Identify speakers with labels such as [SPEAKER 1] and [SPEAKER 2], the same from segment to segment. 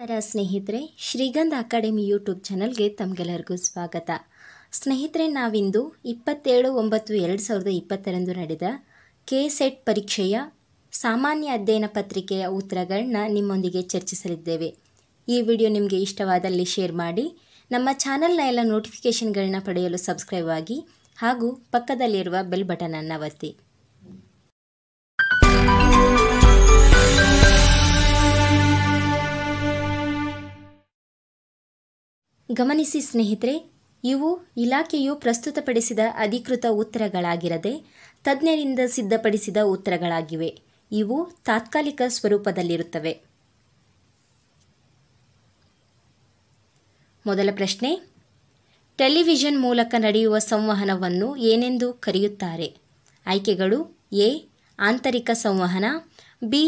[SPEAKER 1] ನಮಸ್ಕಾರ ಸ್ನೇಹಿತರೆ ಶ್ರೀಗಂಧ ಅಕಾಡೆಮಿ ಯೂಟ್ಯೂಬ್ ಚಾನಲ್ಗೆ ತಮಗೆಲ್ಲರಿಗೂ ಸ್ವಾಗತ ಸ್ನೇಹಿತರೆ ನಾವಿಂದು ಇಪ್ಪತ್ತೇಳು ಒಂಬತ್ತು ಎರಡು ಸಾವಿರದ ಇಪ್ಪತ್ತರಂದು ನಡೆದ ಕೆ ಸೆಟ್ ಪರೀಕ್ಷೆಯ ಸಾಮಾನ್ಯ ಅಧ್ಯಯನ ಪತ್ರಿಕೆಯ ಉತ್ತರಗಳನ್ನ ನಿಮ್ಮೊಂದಿಗೆ ಚರ್ಚಿಸಲಿದ್ದೇವೆ ಈ ವಿಡಿಯೋ ನಿಮಗೆ ಇಷ್ಟವಾದಲ್ಲಿ ಶೇರ್ ಮಾಡಿ ನಮ್ಮ ಚಾನಲ್ನ ಎಲ್ಲ ನೋಟಿಫಿಕೇಷನ್ಗಳನ್ನ ಪಡೆಯಲು ಸಬ್ಸ್ಕ್ರೈಬ್ ಆಗಿ ಹಾಗೂ ಪಕ್ಕದಲ್ಲಿರುವ ಬೆಲ್ ಬಟನನ್ನು ಒತ್ತಿ ಗಮನಿಸಿ ಸ್ನೇಹಿತರೆ ಇವು ಇಲಾಖೆಯು ಪ್ರಸ್ತುತಪಡಿಸಿದ ಅಧಿಕೃತ ಉತ್ತರಗಳಾಗಿರದೆ ತಜ್ಞರಿಂದ ಸಿದ್ಧಪಡಿಸಿದ ಉತ್ತರಗಳಾಗಿವೆ ಇವು ತಾತ್ಕಾಲಿಕ ಸ್ವರೂಪದಲ್ಲಿರುತ್ತವೆ ಮೊದಲ ಪ್ರಶ್ನೆ ಟೆಲಿವಿಷನ್ ಮೂಲಕ ನಡೆಯುವ ಸಂವಹನವನ್ನು ಏನೆಂದು ಕರೆಯುತ್ತಾರೆ ಆಯ್ಕೆಗಳು ಎ ಆಂತರಿಕ ಸಂವಹನ ಬಿ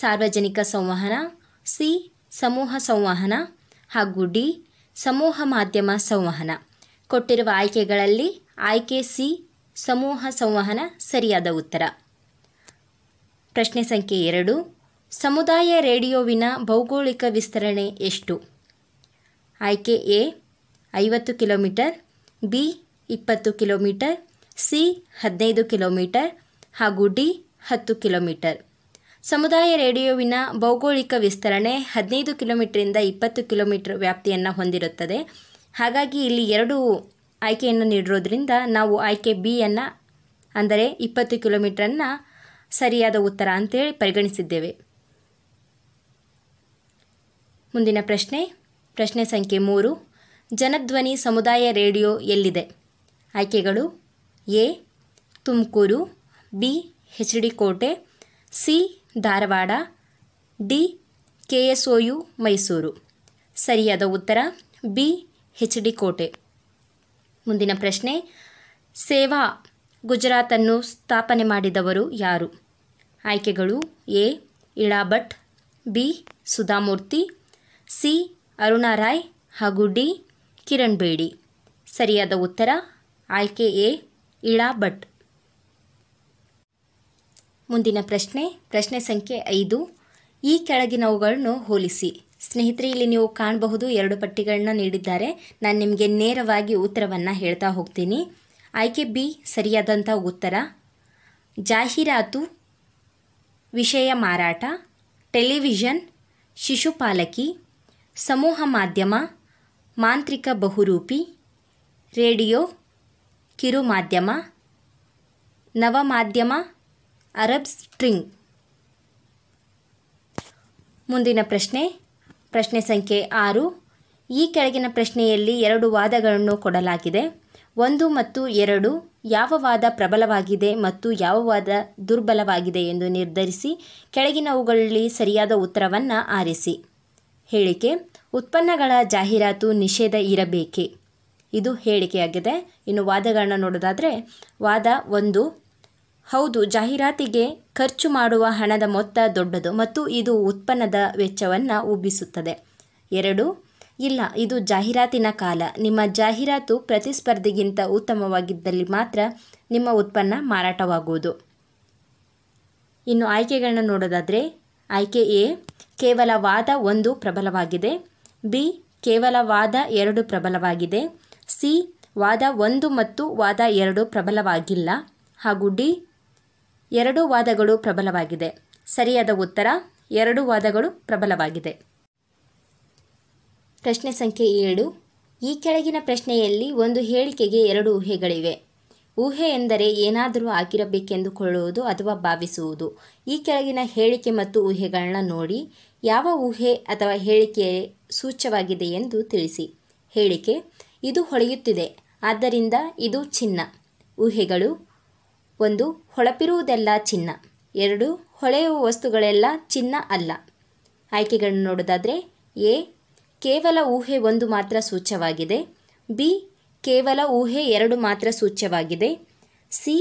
[SPEAKER 1] ಸಾರ್ವಜನಿಕ ಸಂವಹನ ಸಿ ಸಮೂಹ ಸಂವಹನ ಹಾಗೂ ಡಿ ಸಮೂಹ ಮಾಧ್ಯಮ ಸಂವಹನ ಕೊಟ್ಟಿರುವ ಆಯ್ಕೆಗಳಲ್ಲಿ ಆಯ್ಕೆ ಸಿ ಸಮೂಹ ಸಂವಹನ ಸರಿಯಾದ ಉತ್ತರ ಪ್ರಶ್ನೆ ಸಂಖ್ಯೆ ಎರಡು ಸಮುದಾಯ ರೇಡಿಯೋವಿನ ಭೌಗೋಳಿಕ ವಿಸ್ತರಣೆ ಎಷ್ಟು ಆಯ್ಕೆ ಎ ಐವತ್ತು ಕಿಲೋಮೀಟರ್ ಬಿ ಇಪ್ಪತ್ತು ಕಿಲೋಮೀಟರ್ ಸಿ ಹದಿನೈದು ಕಿಲೋಮೀಟರ್ ಹಾಗೂ ಡಿ ಹತ್ತು ಕಿಲೋಮೀಟರ್ ಸಮುದಾಯ ರೇಡಿಯೋವಿನ ಭೌಗೋಳಿಕ ವಿಸ್ತರಣೆ ಹದಿನೈದು ಕಿಲೋಮೀಟರಿಂದ ಇಪ್ಪತ್ತು ಕಿಲೋಮೀಟರ್ ವ್ಯಾಪ್ತಿಯನ್ನು ಹೊಂದಿರುತ್ತದೆ ಹಾಗಾಗಿ ಇಲ್ಲಿ ಎರಡು ಆಯ್ಕೆಯನ್ನು ನೀಡಿರೋದ್ರಿಂದ ನಾವು ಆಯ್ಕೆ ಬಿಯನ್ನು ಅಂದರೆ ಇಪ್ಪತ್ತು ಕಿಲೋಮೀಟ್ರನ್ನು ಸರಿಯಾದ ಉತ್ತರ ಅಂತೇಳಿ ಪರಿಗಣಿಸಿದ್ದೇವೆ ಮುಂದಿನ ಪ್ರಶ್ನೆ ಪ್ರಶ್ನೆ ಸಂಖ್ಯೆ ಮೂರು ಜನಧ್ವನಿ ಸಮುದಾಯ ರೇಡಿಯೋ ಎಲ್ಲಿದೆ ಆಯ್ಕೆಗಳು A Tumakuru B H D Kote C Dharwad D K S O U Mysuru ಸರಿಯಾದ ಉತ್ತರ ಬಿ ಹೆಚ್ ಡಿ ಕೋಟೆ ಮುಂದಿನ ಪ್ರಶ್ನೆ ಸೇವಾ ಗುಜರಾತನ್ನು ಸ್ಥಾಪನೆ ಮಾಡಿದವರು ಯಾರು ಆಯ್ಕೆಗಳು A Ila Bhatt B Sudha Murty C Aruna Roy ಹಾಗೂ ಡಿ ಕಿರಣ್ ಬೇಡಿ ಸರಿಯಾದ ಉತ್ತರ ಆಯ್ಕೆ ಎ ಇಳಾಭಟ್ ಮುಂದಿನ ಪ್ರಶ್ನೆ ಪ್ರಶ್ನೆ ಸಂಖ್ಯೆ ಐದು ಈ ಕೆಳಗಿನವುಗಳನ್ನು ಹೋಲಿಸಿ ಸ್ನೇಹಿತರೆ ಇಲ್ಲಿ ನೀವು ಕಾಣಬಹುದು ಎರಡು ಪಟ್ಟಿಗಳನ್ನ ನೀಡಿದ್ದಾರೆ ನಾನು ನಿಮಗೆ ನೇರವಾಗಿ ಉತ್ತರವನ್ನು ಹೇಳ್ತಾ ಹೋಗ್ತೀನಿ ಆಯ್ಕೆ ಬಿ ಸರಿಯಾದಂಥ ಉತ್ತರ ಜಾಹೀರಾತು ವಿಷಯ ಮಾರಾಟ ಟೆಲಿವಿಷನ್ ಶಿಶುಪಾಲಕಿ ಸಮೂಹ ಮಾಧ್ಯಮ ಮಾಂತ್ರಿಕ ಬಹುರೂಪಿ ರೇಡಿಯೋ ಕಿರು ಮಾಧ್ಯಮ ನವ ಮಾಧ್ಯಮ ಅರಬ್ ಸ್ಟ್ರಿಂಗ್ ಮುಂದಿನ ಪ್ರಶ್ನೆ ಪ್ರಶ್ನೆ ಸಂಖ್ಯೆ ಆರು ಈ ಕೆಳಗಿನ ಪ್ರಶ್ನೆಯಲ್ಲಿ ಎರಡು ವಾದಗಳನ್ನು ಕೊಡಲಾಗಿದೆ ಒಂದು ಮತ್ತು ಎರಡು ಯಾವ ವಾದ ಪ್ರಬಲವಾಗಿದೆ ಮತ್ತು ಯಾವ ವಾದ ದುರ್ಬಲವಾಗಿದೆ ಎಂದು ನಿರ್ಧರಿಸಿ ಕೆಳಗಿನವುಗಳಲ್ಲಿ ಸರಿಯಾದ ಉತ್ತರವನ್ನು ಆರಿಸಿ ಹೇಳಿಕೆ ಉತ್ಪನ್ನಗಳ ಜಾಹೀರಾತು ನಿಷೇಧ ಇರಬೇಕೆ ಇದು ಹೇಳಿಕೆಯಾಗಿದೆ ಇನ್ನು ವಾದಗಳನ್ನು ನೋಡೋದಾದರೆ ವಾದ ಒಂದು ಹೌದು ಜಾಹೀರಾತಿಗೆ ಖರ್ಚು ಮಾಡುವ ಹಣದ ಮೊತ್ತ ದೊಡ್ಡದು ಮತ್ತು ಇದು ಉತ್ಪನ್ನದ ವೆಚ್ಚವನ್ನು ಉಬ್ಬಿಸುತ್ತದೆ ಎರಡು ಇಲ್ಲ ಇದು ಜಾಹೀರಾತಿನ ಕಾಲ ನಿಮ್ಮ ಜಾಹೀರಾತು ಪ್ರತಿಸ್ಪರ್ಧಿಗಿಂತ ಉತ್ತಮವಾಗಿದ್ದಲ್ಲಿ ಮಾತ್ರ ನಿಮ್ಮ ಉತ್ಪನ್ನ ಮಾರಾಟವಾಗುವುದು ಇನ್ನು ಆಯ್ಕೆಗಳನ್ನು ನೋಡೋದಾದರೆ ಆಯ್ಕೆ ಎ ಕೇವಲ ವಾದ ಒಂದು ಪ್ರಬಲವಾಗಿದೆ ಬಿ ಕೇವಲ ವಾದ ಎರಡು ಪ್ರಬಲವಾಗಿದೆ ಸಿ ವಾದ ಒಂದು ಮತ್ತು ವಾದ ಎರಡು ಪ್ರಬಲವಾಗಿಲ್ಲ ಹಾಗೂ ಡಿ ಎರಡೂ ವಾದಗಳು ಪ್ರಬಲವಾಗಿದೆ ಸರಿಯಾದ ಉತ್ತರ ಎರಡು ವಾದಗಳು ಪ್ರಬಲವಾಗಿದೆ ಪ್ರಶ್ನೆ ಸಂಖ್ಯೆ ಏಳು ಈ ಕೆಳಗಿನ ಪ್ರಶ್ನೆಯಲ್ಲಿ ಒಂದು ಹೇಳಿಕೆಗೆ ಎರಡು ಊಹೆಗಳಿವೆ ಊಹೆ ಎಂದರೆ ಏನಾದರೂ ಆಗಿರಬೇಕೆಂದುಕೊಳ್ಳುವುದು ಅಥವಾ ಭಾವಿಸುವುದು ಈ ಕೆಳಗಿನ ಹೇಳಿಕೆ ಮತ್ತು ಊಹೆಗಳನ್ನ ನೋಡಿ ಯಾವ ಊಹೆ ಅಥವಾ ಹೇಳಿಕೆ ಸೂಚ್ಯವಾಗಿದೆ ಎಂದು ತಿಳಿಸಿ ಹೇಳಿಕೆ ಇದು ಹೊಳೆಯುತ್ತಿದೆ ಆದ್ದರಿಂದ ಇದು ಚಿನ್ನ ಊಹೆಗಳು ಒಂದು ಹೊಳಪಿರುವುದೆಲ್ಲ ಚಿನ್ನ ಎರಡು ಹೊಳೆಯುವ ವಸ್ತುಗಳೆಲ್ಲ ಚಿನ್ನ ಅಲ್ಲ ಆಯ್ಕೆಗಳನ್ನು ನೋಡೋದಾದರೆ ಎ ಕೇವಲ ಊಹೆ ಒಂದು ಮಾತ್ರ ಸೂಚ್ಯವಾಗಿದೆ ಬಿ ಕೇವಲ ಊಹೆ ಎರಡು ಮಾತ್ರ ಸೂಚ್ಯವಾಗಿದೆ ಸಿ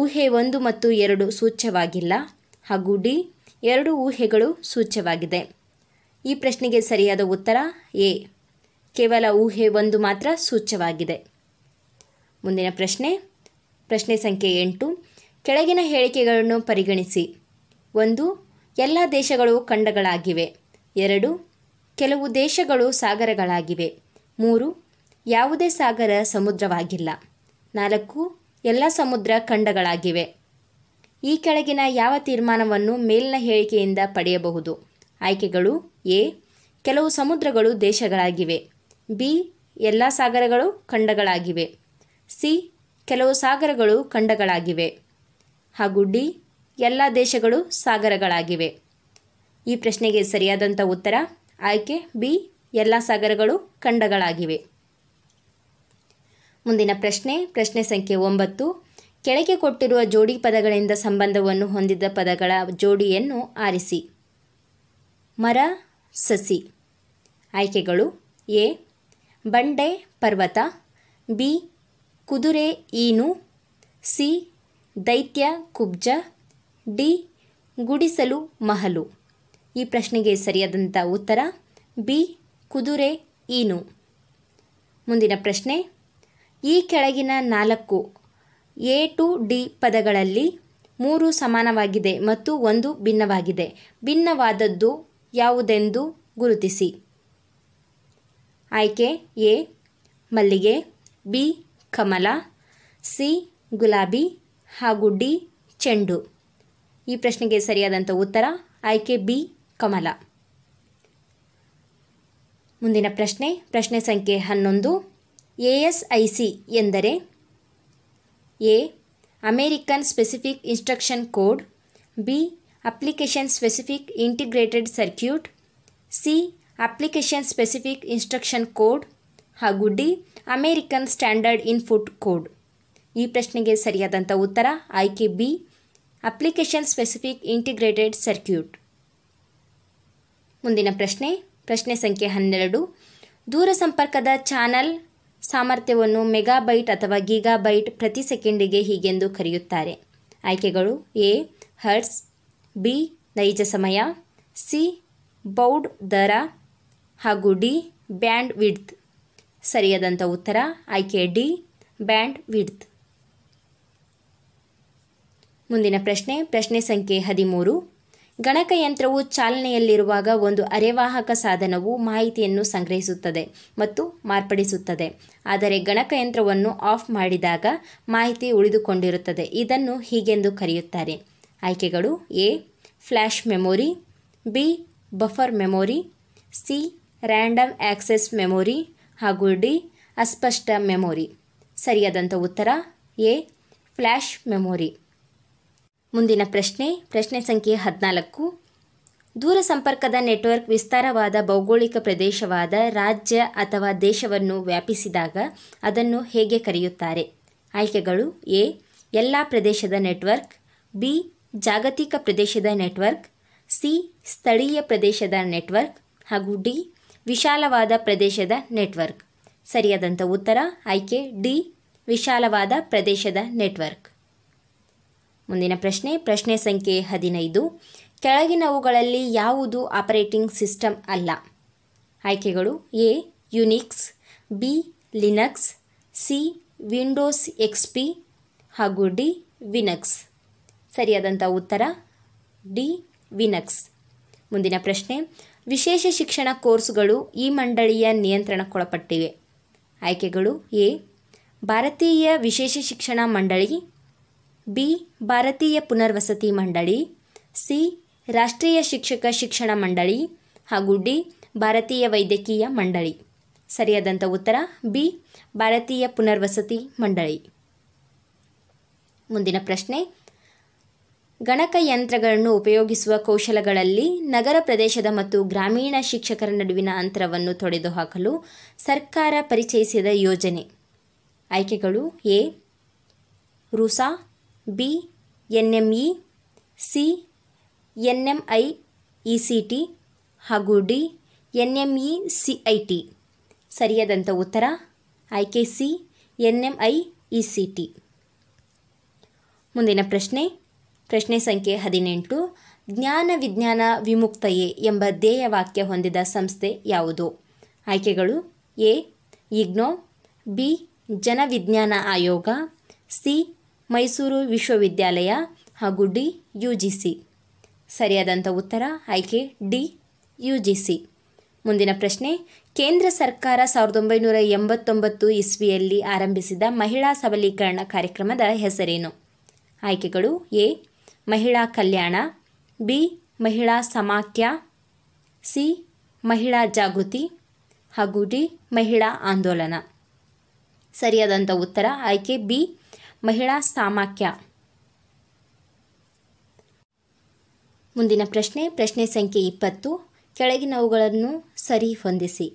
[SPEAKER 1] ಊಹೆ ಒಂದು ಮತ್ತು ಎರಡು ಸೂಚ್ಯವಾಗಿಲ್ಲ ಹಾಗೂ ಡಿ ಎರಡು ಊಹೆಗಳು ಸೂಚ್ಯವಾಗಿದೆ ಈ ಪ್ರಶ್ನೆಗೆ ಸರಿಯಾದ ಉತ್ತರ ಎ ಕೇವಲ ಊಹೆ ಒಂದು ಮಾತ್ರ ಸೂಚ್ಯವಾಗಿದೆ ಮುಂದಿನ ಪ್ರಶ್ನೆ ಪ್ರಶ್ನೆ ಸಂಖ್ಯೆ ಎಂಟು ಕೆಳಗಿನ ಹೇಳಿಕೆಗಳನ್ನು ಪರಿಗಣಿಸಿ ಒಂದು ಎಲ್ಲ ದೇಶಗಳು ಖಂಡಗಳಾಗಿವೆ ಎರಡು ಕೆಲವು ದೇಶಗಳು ಸಾಗರಗಳಾಗಿವೆ ಮೂರು ಯಾವುದೇ ಸಾಗರ ಸಮುದ್ರವಾಗಿಲ್ಲ ನಾಲ್ಕು ಎಲ್ಲ ಸಮುದ್ರ ಖಂಡಗಳಾಗಿವೆ ಈ ಕೆಳಗಿನ ಯಾವ ತೀರ್ಮಾನವನ್ನು ಮೇಲಿನ ಹೇಳಿಕೆಯಿಂದ ಪಡೆಯಬಹುದು ಆಯ್ಕೆಗಳು ಎ ಕೆಲವು ಸಮುದ್ರಗಳು ದೇಶಗಳಾಗಿವೆ ಬಿ ಎಲ್ಲ ಸಾಗರಗಳು ಖಂಡಗಳಾಗಿವೆ ಸಿ ಕೆಲವು ಸಾಗರಗಳು ಖಂಡಗಳಾಗಿವೆ ಹಾಗೂ ಡಿ ಎಲ್ಲ ದೇಶಗಳು ಸಾಗರಗಳಾಗಿವೆ ಈ ಪ್ರಶ್ನೆಗೆ ಸರಿಯಾದಂಥ ಉತ್ತರ ಆಯ್ಕೆ ಬಿ ಎಲ್ಲ ಸಾಗರಗಳು ಖಂಡಗಳಾಗಿವೆ ಮುಂದಿನ ಪ್ರಶ್ನೆ ಪ್ರಶ್ನೆ ಸಂಖ್ಯೆ ಒಂಬತ್ತು ಕೆಳಗೆ ಕೊಟ್ಟಿರುವ ಜೋಡಿ ಪದಗಳಿಂದ ಸಂಬಂಧವನ್ನು ಹೊಂದಿದ ಪದಗಳ ಜೋಡಿಯನ್ನು ಆರಿಸಿ ಮರ ಸಸಿ ಆಯ್ಕೆಗಳು ಎ ಬಂಡೆ ಪರ್ವತ ಬಿ ಕುದುರೆ ಈನು ಸಿ ದೈತ್ಯ ಕುಬ್ಜ ಡಿ ಗುಡಿಸಲು ಮಹಲು ಈ ಪ್ರಶ್ನೆಗೆ ಸರಿಯಾದಂಥ ಉತ್ತರ ಬಿ ಕುದುರೆ ಈನು ಮುಂದಿನ ಪ್ರಶ್ನೆ ಈ ಕೆಳಗಿನ ನಾಲ್ಕು ಎ ಟು ಡಿ ಪದಗಳಲ್ಲಿ ಮೂರು ಸಮಾನವಾಗಿದೆ ಮತ್ತು ಒಂದು ಭಿನ್ನವಾಗಿದೆ ಭಿನ್ನವಾದದ್ದು ಯಾವುದೆಂದು ಗುರುತಿಸಿ ಆಯ್ಕೆ ಎ ಮಲ್ಲಿಗೆ ಬಿ ಕಮಲ ಸಿ ಗುಲಾಬಿ ಹಾಗೂ ಡಿ ಚೆಂಡು ಈ ಪ್ರಶ್ನೆಗೆ ಸರಿಯಾದಂಥ ಉತ್ತರ ಆಯ್ಕೆ ಬಿ ಕಮಲ ಮುಂದಿನ ಪ್ರಶ್ನೆ ಪ್ರಶ್ನೆ ಸಂಖ್ಯೆ ಹನ್ನೊಂದು ಎ ಎಸ್ ಐ ಸಿ ಎಂದರೆ A American specific instruction code B application specific integrated circuit C application specific instruction code ಹಾಗೂ D American standard foot code ಈ ಪ್ರಶ್ನೆಗೆ ಸರಿಯಾದಂಥ ಉತ್ತರ ಆಯ್ಕೆ B application specific integrated circuit ಮುಂದಿನ ಪ್ರಶ್ನೆ ಪ್ರಶ್ನೆ ಸಂಖ್ಯೆ ಹನ್ನೆರಡು ದೂರ ಸಂಪರ್ಕದ ಚಾನಲ್ ಸಾಮರ್ಥ್ಯವನ್ನು ಮೆಗಾಬೈಟ್ ಅಥವಾ ಗೀಗಾಬೈಟ್ ಪ್ರತಿ ಸೆಕೆಂಡಿಗೆ ಹೀಗೆಂದು ಕರೆಯುತ್ತಾರೆ ಆಯ್ಕೆಗಳು ಎ ಹರ್ಟ್ಸ್ ಬಿ ನೈಜ ಸಮಯ ಸಿ ಬೌಡ್ ದರ ಹಾಗೂ ಡಿ ಬ್ಯಾಂಡ್ ವಿಡ್ತ್ ಸರಿಯಾದಂಥ ಉತ್ತರ ಆಯ್ಕೆ ಡಿ ಬ್ಯಾಂಡ್ ವಿಡ್ತ್ ಮುಂದಿನ ಪ್ರಶ್ನೆ ಪ್ರಶ್ನೆ ಸಂಖ್ಯೆ ಹದಿಮೂರು ಗಣಕಯಂತ್ರವು ಚಾಲನೆಯಲ್ಲಿರುವಾಗ ಒಂದು ಅರೆವಾಹಕ ಸಾಧನವು ಮಾಹಿತಿಯನ್ನು ಸಂಗ್ರಹಿಸುತ್ತದೆ ಮತ್ತು ಮಾರ್ಪಡಿಸುತ್ತದೆ ಆದರೆ ಗಣಕಯಂತ್ರವನ್ನು ಆಫ್ ಮಾಡಿದಾಗ ಮಾಹಿತಿ ಉಳಿದುಕೊಂಡಿರುತ್ತದೆ ಇದನ್ನು ಹೀಗೆಂದು ಕರೆಯುತ್ತಾರೆ ಆಯ್ಕೆಗಳು A flash memory B buffer memory C random access memory ಹಾಗೂ ಡಿ ಅಸ್ಪಷ್ಟ ಮೆಮೊರಿ ಸರಿಯಾದಂಥ ಉತ್ತರ ಎ ಫ್ಲ್ಯಾಶ್ ಮೆಮೊರಿ ಮುಂದಿನ ಪ್ರಶ್ನೆ ಪ್ರಶ್ನೆ ಸಂಖ್ಯೆ ಹದಿನಾಲ್ಕು ದೂರ ಸಂಪರ್ಕದ ನೆಟ್ವರ್ಕ್ ವಿಸ್ತಾರವಾದ ಭೌಗೋಳಿಕ ಪ್ರದೇಶವಾದ ರಾಜ್ಯ ಅಥವಾ ದೇಶವನ್ನು ವ್ಯಾಪಿಸಿದಾಗ ಅದನ್ನು ಹೇಗೆ ಕರೆಯುತ್ತಾರೆ ಆಯ್ಕೆಗಳು ಎ ಎಲ್ಲ ಪ್ರದೇಶದ ನೆಟ್ವರ್ಕ್ ಬಿ ಜಾಗತಿಕ ಪ್ರದೇಶದ ನೆಟ್ವರ್ಕ್ ಸಿ ಸ್ಥಳೀಯ ಪ್ರದೇಶದ ನೆಟ್ವರ್ಕ್ ಹಾಗೂ ಡಿ ವಿಶಾಲವಾದ ಪ್ರದೇಶದ ನೆಟ್ವರ್ಕ್ ಸರಿಯಾದಂಥ ಉತ್ತರ ಆಯ್ಕೆ ಡಿ ವಿಶಾಲವಾದ ಪ್ರದೇಶದ ನೆಟ್ವರ್ಕ್ ಮುಂದಿನ ಪ್ರಶ್ನೆ ಪ್ರಶ್ನೆ ಸಂಖ್ಯೆ ಹದಿನೈದು ಕೆಳಗಿನವುಗಳಲ್ಲಿ ಯಾವುದು ಆಪರೇಟಿಂಗ್ ಸಿಸ್ಟಮ್ ಅಲ್ಲ ಆಯ್ಕೆಗಳು A Unix B Linux C Windows X P ಹಾಗೂ ಡಿ ವಿನಕ್ಸ್ ಸರಿಯಾದಂಥ ಉತ್ತರ ಡಿ ವಿನಕ್ಸ್ ಮುಂದಿನ ಪ್ರಶ್ನೆ ವಿಶೇಷ ಶಿಕ್ಷಣ ಕೋರ್ಸ್ಗಳು ಈ ಮಂಡಳಿಯ ನಿಯಂತ್ರಣಕ್ಕೊಳಪಟ್ಟಿವೆ ಆಯ್ಕೆಗಳು ಎ ಭಾರತೀಯ ವಿಶೇಷ ಶಿಕ್ಷಣ ಮಂಡಳಿ ಬಿ ಭಾರತೀಯ ಪುನರ್ವಸತಿ ಮಂಡಳಿ ಸಿ ರಾಷ್ಟ್ರೀಯ ಶಿಕ್ಷಕ ಶಿಕ್ಷಣ ಮಂಡಳಿ ಹಾಗೂ ಡಿ ಭಾರತೀಯ ವೈದ್ಯಕೀಯ ಮಂಡಳಿ ಸರಿಯಾದಂಥ ಉತ್ತರ ಬಿ ಭಾರತೀಯ ಪುನರ್ವಸತಿ ಮಂಡಳಿ ಮುಂದಿನ ಪ್ರಶ್ನೆ ಗಣಕಯಂತ್ರಗಳನ್ನು ಉಪಯೋಗಿಸುವ ಕೌಶಲಗಳಲ್ಲಿ ನಗರ ಪ್ರದೇಶದ ಮತ್ತು ಗ್ರಾಮೀಣ ಶಿಕ್ಷಕರ ನಡುವಿನ ಅಂತರವನ್ನು ತೊಡೆದುಹಾಕಲು ಸರ್ಕಾರ ಪರಿಚಯಿಸಿದ ಯೋಜನೆ ಆಯ್ಕೆಗಳು A RUSA B NME C NMI E C T ಹಾಗೂ D NME C I T ಸರಿಯಾದಂಥ ಉತ್ತರ ಆಯ್ಕೆ C NMI E C T ಮುಂದಿನ ಪ್ರಶ್ನೆ ಪ್ರಶ್ನೆ ಸಂಖ್ಯೆ ಹದಿನೆಂಟು ಜ್ಞಾನ ವಿಜ್ಞಾನ ವಿಮುಕ್ತಯೇ ಎಂಬ ಧ್ಯೇಯವಾಕ್ಯ ಹೊಂದಿದ ಸಂಸ್ಥೆ ಯಾವುದು ಆಯ್ಕೆಗಳು ಎ ಇಗ್ನೋ ಬಿ ಜನವಿಜ್ಞಾನ ಆಯೋಗ ಸಿ ಮೈಸೂರು ವಿಶ್ವವಿದ್ಯಾಲಯ ಹಾಗೂ ಡಿ ಯು ಜಿ ಸಿ ಸರಿಯಾದಂಥ ಉತ್ತರ ಆಯ್ಕೆ ಡಿ ಯು ಜಿ ಸಿ ಮುಂದಿನ ಪ್ರಶ್ನೆ ಕೇಂದ್ರ ಸರ್ಕಾರ ಸಾವಿರದ ಒಂಬೈನೂರ ಎಂಬತ್ತೊಂಬತ್ತು ಇಸ್ವಿಯಲ್ಲಿ ಆರಂಭಿಸಿದ ಮಹಿಳಾ ಸಬಲೀಕರಣ ಕಾರ್ಯಕ್ರಮದ ಹೆಸರೇನು ಆಯ್ಕೆಗಳು ಎ ಮಹಿಳಾ ಕಲ್ಯಾಣ ಬಿ ಮಹಿಳಾ ಸಮಾಖ್ಯ ಸಿ ಮಹಿಳಾ ಜಾಗೃತಿ ಹಾಗೂ ಡಿ ಮಹಿಳಾ ಆಂದೋಲನ ಸರಿಯಾದಂಥ ಉತ್ತರ ಆಯ್ಕೆ ಬಿ ಮಹಿಳಾ ಸಾಮಾಖ್ಯ ಮುಂದಿನ ಪ್ರಶ್ನೆ ಪ್ರಶ್ನೆ ಸಂಖ್ಯೆ ಇಪ್ಪತ್ತು ಕೆಳಗಿನವುಗಳನ್ನು ಸರಿ ಹೊಂದಿಸಿ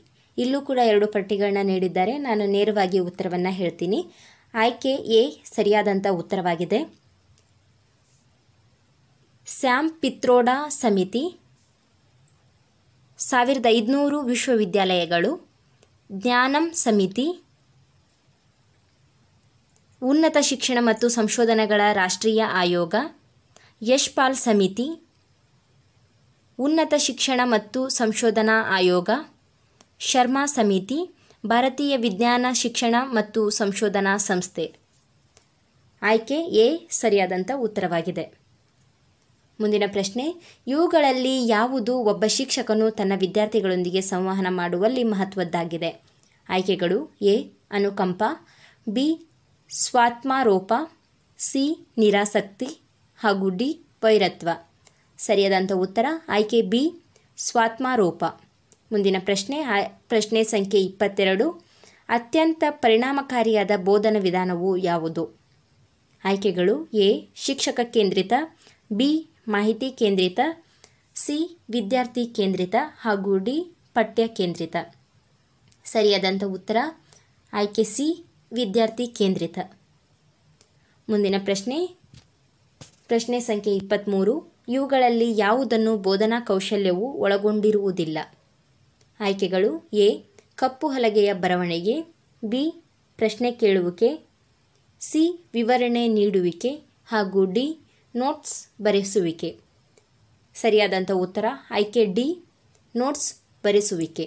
[SPEAKER 1] ಇಲ್ಲೂ ಕೂಡ ಎರಡು ಪಟ್ಟಿಗಳನ್ನ ನೀಡಿದ್ದಾರೆ ನಾನು ನೇರವಾಗಿ ಉತ್ತರವನ್ನು ಹೇಳ್ತೀನಿ ಆಯ್ಕೆ ಎ ಸರಿಯಾದಂಥ ಉತ್ತರವಾಗಿದೆ ಸ್ಯಾಮ್ ಪಿತ್ರೋಡಾ ಸಮಿತಿ ಸಾವಿರದ ಐದುನೂರು ವಿಶ್ವವಿದ್ಯಾಲಯಗಳು ಜ್ಞಾನಂ ಸಮಿತಿ ಉನ್ನತ ಶಿಕ್ಷಣ ಮತ್ತು ಸಂಶೋಧನೆಗಳ ರಾಷ್ಟ್ರೀಯ ಆಯೋಗ ಯಶ್ಪಾಲ್ ಸಮಿತಿ ಉನ್ನತ ಶಿಕ್ಷಣ ಮತ್ತು ಸಂಶೋಧನಾ ಆಯೋಗ ಶರ್ಮಾ ಸಮಿತಿ ಭಾರತೀಯ ವಿಜ್ಞಾನ ಶಿಕ್ಷಣ ಮತ್ತು ಸಂಶೋಧನಾ ಸಂಸ್ಥೆ ಆಯ್ಕೆ ಎ ಸರಿಯಾದಂಥ ಉತ್ತರವಾಗಿದೆ ಮುಂದಿನ ಪ್ರಶ್ನೆ ಇವುಗಳಲ್ಲಿ ಯಾವುದು ಒಬ್ಬ ಶಿಕ್ಷಕನು ತನ್ನ ವಿದ್ಯಾರ್ಥಿಗಳೊಂದಿಗೆ ಸಂವಹನ ಮಾಡುವಲ್ಲಿ ಮಹತ್ವದ್ದಾಗಿದೆ ಆಯ್ಕೆಗಳು ಎ ಅನುಕಂಪ ಬಿ ಸ್ವಾತ್ಮಾರೋಪ ಸಿ ನಿರಾಸಕ್ತಿ ಹಾಗೂ ಡಿ ವೈರತ್ವ ಸರಿಯಾದಂಥ ಉತ್ತರ ಆಯ್ಕೆ ಬಿ ಸ್ವಾತ್ಮಾರೋಪ ಮುಂದಿನ ಪ್ರಶ್ನೆ ಪ್ರಶ್ನೆ ಸಂಖ್ಯೆ ಇಪ್ಪತ್ತೆರಡು ಅತ್ಯಂತ ಪರಿಣಾಮಕಾರಿಯಾದ ಬೋಧನ ವಿಧಾನವು ಯಾವುದು ಆಯ್ಕೆಗಳು ಎ ಶಿಕ್ಷಕ ಕೇಂದ್ರಿತ ಬಿ ಮಾಹಿತಿ ಕೇಂದ್ರಿತ ಸಿ ವಿದ್ಯಾರ್ಥಿ ಕೇಂದ್ರಿತ ಹಾಗೂ ಡಿ ಪಠ್ಯ ಕೇಂದ್ರಿತ ಸರಿಯಾದಂಥ ಉತ್ತರ ಆಯ್ಕೆ ಸಿ ವಿದ್ಯಾರ್ಥಿ ಕೇಂದ್ರಿತ ಮುಂದಿನ ಪ್ರಶ್ನೆ ಪ್ರಶ್ನೆ ಸಂಖ್ಯೆ ಇಪ್ಪತ್ತ್ಮೂರು ಇವುಗಳಲ್ಲಿ ಯಾವುದನ್ನು ಬೋಧನಾ ಕೌಶಲ್ಯವು ಒಳಗೊಂಡಿರುವುದಿಲ್ಲ ಆಯ್ಕೆಗಳು ಎ ಕಪ್ಪು ಹಲಗೆಯ ಬರವಣಿಗೆ ಬಿ ಪ್ರಶ್ನೆ ಕೇಳುವಿಕೆ ಸಿ ವಿವರಣೆ ನೀಡುವಿಕೆ ಹಾಗೂ ಡಿ ನೋಟ್ಸ್ ಬರೆಸುವಿಕೆ ಸರಿಯಾದಂಥ ಉತ್ತರ ಆಯ್ಕೆ ಡಿ ನೋಟ್ಸ್ ಬರೆಸುವಿಕೆ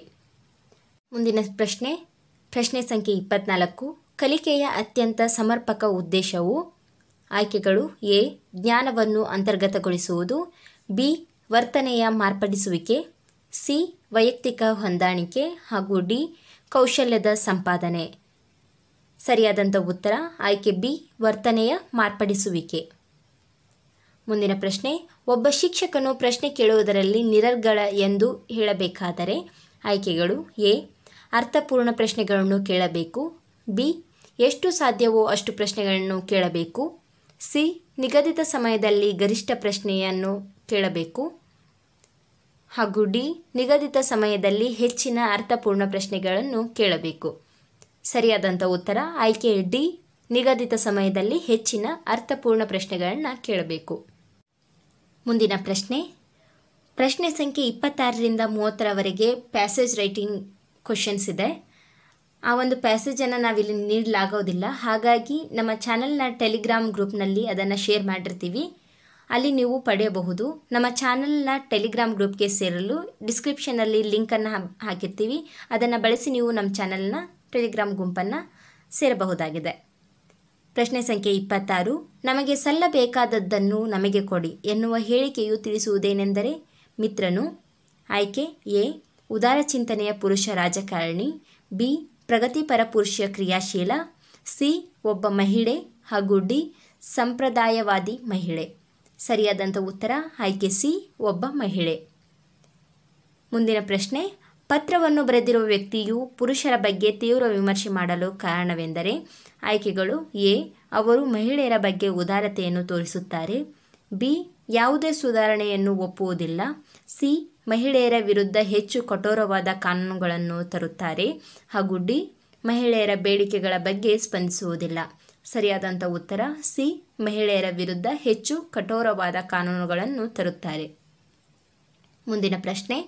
[SPEAKER 1] ಮುಂದಿನ ಪ್ರಶ್ನೆ ಪ್ರಶ್ನೆ ಸಂಖ್ಯೆ ಇಪ್ಪತ್ನಾಲ್ಕು ಕಲಿಕೆಯ ಅತ್ಯಂತ ಸಮರ್ಪಕ ಉದ್ದೇಶವು ಆಯ್ಕೆಗಳು ಎ ಜ್ಞಾನವನ್ನು ಅಂತರ್ಗತಗೊಳಿಸುವುದು ಬಿ ವರ್ತನೆಯ ಮಾರ್ಪಡಿಸುವಿಕೆ ಸಿ ವೈಯಕ್ತಿಕ ಹೊಂದಾಣಿಕೆ ಹಾಗೂ ಡಿ ಕೌಶಲ್ಯದ ಸಂಪಾದನೆ ಸರಿಯಾದಂಥ ಉತ್ತರ ಆಯ್ಕೆ ಬಿ ವರ್ತನೆಯ ಮಾರ್ಪಡಿಸುವಿಕೆ ಮುಂದಿನ ಪ್ರಶ್ನೆ ಒಬ್ಬ ಶಿಕ್ಷಕನು ಪ್ರಶ್ನೆ ಕೇಳುವುದರಲ್ಲಿ ನಿರರ್ಗಳ ಎಂದು ಹೇಳಬೇಕಾದರೆ ಆಯ್ಕೆಗಳು ಎ ಅರ್ಥಪೂರ್ಣ ಪ್ರಶ್ನೆಗಳನ್ನು ಕೇಳಬೇಕು ಬಿ ಎಷ್ಟು ಸಾಧ್ಯವೋ ಅಷ್ಟು ಪ್ರಶ್ನೆಗಳನ್ನು ಕೇಳಬೇಕು ಸಿ ನಿಗದಿತ ಸಮಯದಲ್ಲಿ ಗರಿಷ್ಠ ಪ್ರಶ್ನೆಯನ್ನು ಕೇಳಬೇಕು ಹಾಗೂ ಡಿ ನಿಗದಿತ ಸಮಯದಲ್ಲಿ ಹೆಚ್ಚಿನ ಅರ್ಥಪೂರ್ಣ ಪ್ರಶ್ನೆಗಳನ್ನು ಕೇಳಬೇಕು ಸರಿಯಾದಂಥ ಉತ್ತರ ಆಯ್ಕೆ ಡಿ ನಿಗದಿತ ಸಮಯದಲ್ಲಿ ಹೆಚ್ಚಿನ ಅರ್ಥಪೂರ್ಣ ಪ್ರಶ್ನೆಗಳನ್ನು ಕೇಳಬೇಕು ಮುಂದಿನ ಪ್ರಶ್ನೆ ಪ್ರಶ್ನೆ ಸಂಖ್ಯೆ ಇಪ್ಪತ್ತಾರರಿಂದ ಮೂವತ್ತರವರೆಗೆ ಪ್ಯಾಸೇಜ್ ರೈಟಿಂಗ್ ಕ್ವಶನ್ಸ್ ಇದೆ ಆ ಒಂದು ಪ್ಯಾಸೇಜನ್ನು ನಾವಿಲ್ಲಿ ನೀಡಲಾಗೋದಿಲ್ಲ ಹಾಗಾಗಿ ನಮ್ಮ ಚಾನಲ್ನ ಟೆಲಿಗ್ರಾಮ್ ಗ್ರೂಪ್ನಲ್ಲಿ ಅದನ್ನು ಶೇರ್ ಮಾಡಿರ್ತೀವಿ ಅಲ್ಲಿ ನೀವು ಪಡೆಯಬಹುದು ನಮ್ಮ ಚಾನಲ್ನ ಟೆಲಿಗ್ರಾಮ್ ಗ್ರೂಪ್ಗೆ ಸೇರಲು ಡಿಸ್ಕ್ರಿಪ್ಷನಲ್ಲಿ ಲಿಂಕನ್ನು ಹಾಕಿರ್ತೀವಿ ಅದನ್ನು ಬಳಸಿ ನೀವು ನಮ್ಮ ಚಾನಲ್ನ ಟೆಲಿಗ್ರಾಮ್ ಗುಂಪನ್ನು ಸೇರಬಹುದಾಗಿದೆ ಪ್ರಶ್ನೆ ಸಂಖ್ಯೆ ಇಪ್ಪತ್ತಾರು ನಮಗೆ ಸಲ್ಲಬೇಕಾದದ್ದನ್ನು ನಮಗೆ ಕೊಡಿ ಎನ್ನುವ ಹೇಳಿಕೆಯು ತಿಳಿಸುವುದೇನೆಂದರೆ ಮಿತ್ರನು ಆಯ್ಕೆ ಎ ಉದಾರ ಚಿಂತನೆಯ ಪುರುಷ ರಾಜಕಾರಣಿ ಬಿ ಪ್ರಗತಿಪರ ಪುರುಷ ಕ್ರಿಯಾಶೀಲ ಸಿ ಒಬ್ಬ ಮಹಿಳೆ ಹಾಗೂ ಡಿ ಸಂಪ್ರದಾಯವಾದಿ ಮಹಿಳೆ ಸರಿಯಾದಂಥ ಉತ್ತರ ಆಯ್ಕೆ ಸಿ ಒಬ್ಬ ಮಹಿಳೆ ಮುಂದಿನ ಪ್ರಶ್ನೆ ಪತ್ರವನ್ನು ಬರೆದಿರುವ ವ್ಯಕ್ತಿಯು ಪುರುಷರ ಬಗ್ಗೆ ತೀವ್ರ ವಿಮರ್ಶೆ ಮಾಡಲು ಕಾರಣವೆಂದರೆ ಆಯ್ಕೆಗಳು ಎ ಅವರು ಮಹಿಳೆಯರ ಬಗ್ಗೆ ಉದಾರತೆಯನ್ನು ತೋರಿಸುತ್ತಾರೆ ಬಿ ಯಾವುದೇ ಸುಧಾರಣೆಯನ್ನು ಒಪ್ಪುವುದಿಲ್ಲ ಸಿ ಮಹಿಳೆಯರ ವಿರುದ್ಧ ಹೆಚ್ಚು ಕಠೋರವಾದ ಕಾನೂನುಗಳನ್ನು ತರುತ್ತಾರೆ ಹಾಗೂ ಡಿ ಮಹಿಳೆಯರ ಬೇಡಿಕೆಗಳ ಬಗ್ಗೆ ಸ್ಪಂದಿಸುವುದಿಲ್ಲ ಸರಿಯಾದಂಥ ಉತ್ತರ ಸಿ ಮಹಿಳೆಯರ ವಿರುದ್ಧ ಹೆಚ್ಚು ಕಠೋರವಾದ ಕಾನೂನುಗಳನ್ನು ತರುತ್ತಾರೆ ಮುಂದಿನ ಪ್ರಶ್ನೆ